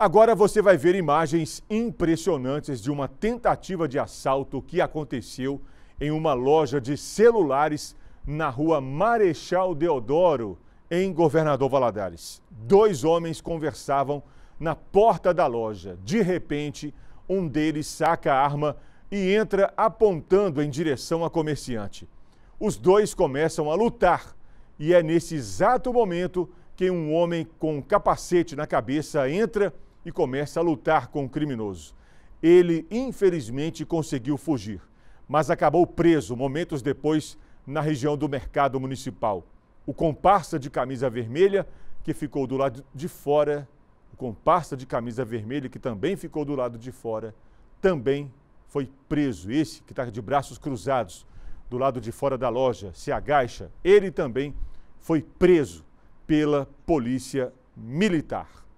Agora você vai ver imagens impressionantes de uma tentativa de assalto que aconteceu em uma loja de celulares na rua Marechal Deodoro, em Governador Valadares. Dois homens conversavam na porta da loja. De repente, um deles saca a arma e entra apontando em direção à comerciante. Os dois começam a lutar e é nesse exato momento que um homem com um capacete na cabeça entra e começa a lutar com o criminoso. Ele, infelizmente, conseguiu fugir, mas acabou preso momentos depois na região do mercado municipal. O comparsa de camisa vermelha, que ficou do lado de fora, o comparsa de camisa vermelha, que também ficou do lado de fora, também foi preso. Esse que está de braços cruzados do lado de fora da loja, se agacha, ele também foi preso pela polícia militar.